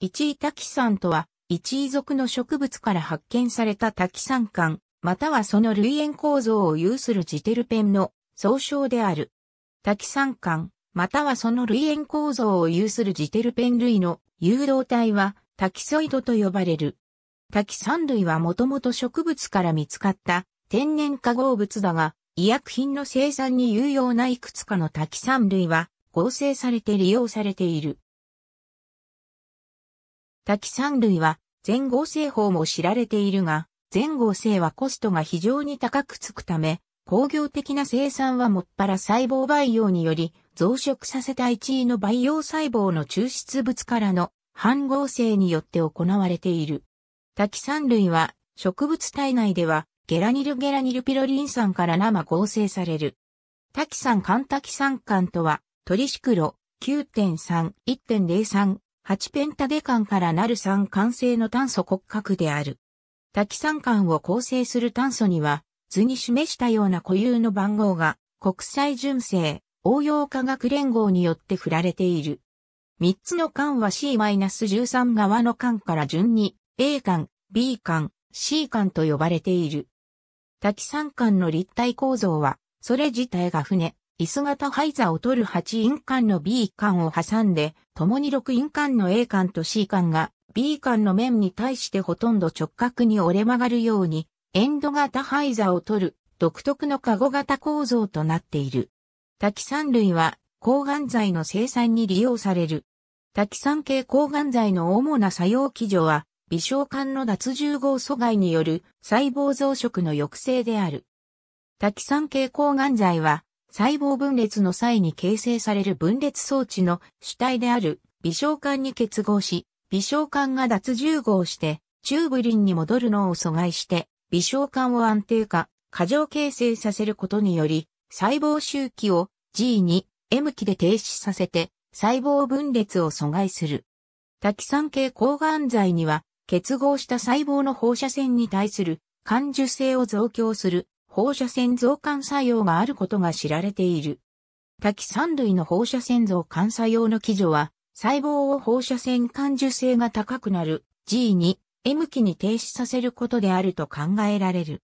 一位滝ンとは、一位属の植物から発見された滝酸管、またはその類縁構造を有するジテルペンの総称である。滝酸管、またはその類縁構造を有するジテルペン類の誘導体は、タキソイドと呼ばれる。タキ酸類はもともと植物から見つかった天然化合物だが、医薬品の生産に有用ないくつかのタキ酸類は合成されて利用されている。多岐三類は全合成法も知られているが、全合成はコストが非常に高くつくため、工業的な生産はもっぱら細胞培養により増殖させた一位の培養細胞の抽出物からの半合成によって行われている。多岐三類は植物体内ではゲラニルゲラニルピロリン酸から生合成される。多岐酸環多岐酸環とはトリシクロ9.3、1.03、8ペンタデカンからなる酸完成の炭素骨格である。多三酸を構成する炭素には、図に示したような固有の番号が、国際純正、応用科学連合によって振られている。3つの管は C-13 側の管から順に A 管、B 管、C 管と呼ばれている。多三酸の立体構造は、それ自体が船、椅子型灰座を取る8印間の B 間を挟んで、共に6印間の A 間と C 間が B 間の面に対してほとんど直角に折れ曲がるように、エンド型灰座を取る独特のカゴ型構造となっている。多機酸類は抗がん剤の生産に利用される。多機酸系抗がん剤の主な作用基準は、微小管の脱重合阻害による細胞増殖の抑制である。多機酸系抗がん剤は、細胞分裂の際に形成される分裂装置の主体である微小管に結合し、微小管が脱重合して、チューブリンに戻るのを阻害して、微小管を安定化、過剰形成させることにより、細胞周期を G2、M 期で停止させて、細胞分裂を阻害する。多機酸系抗がん剤には、結合した細胞の放射線に対する感受性を増強する放射線増感作用があることが知られている。多機三類の放射線増感作用の基準は、細胞を放射線感受性が高くなる G2、M 期に停止させることであると考えられる。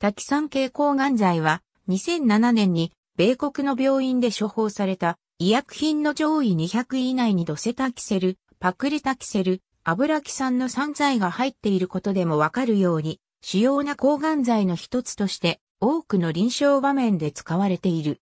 多機酸系抗がん剤は、2007年に米国の病院で処方された医薬品の上位200位以内にドセタキセル、パクリタキセル、アブラキ酸の3剤が入っていることでもわかるように、主要な抗がん剤の一つとして多くの臨床場面で使われている。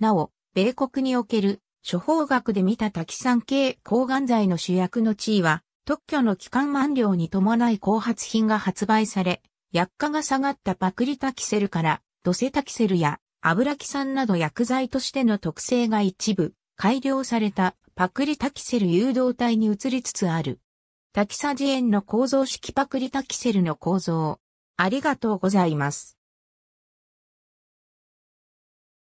なお、米国における処方学で見た多キ酸系抗がん剤の主役の地位は特許の期間満了に伴い後発品が発売され、薬価が下がったパクリタキセルからドセタキセルや油木酸など薬剤としての特性が一部改良されたパクリタキセル誘導体に移りつつある。タキサジエンの構造式パクリタキセルの構造。ありがとうございます。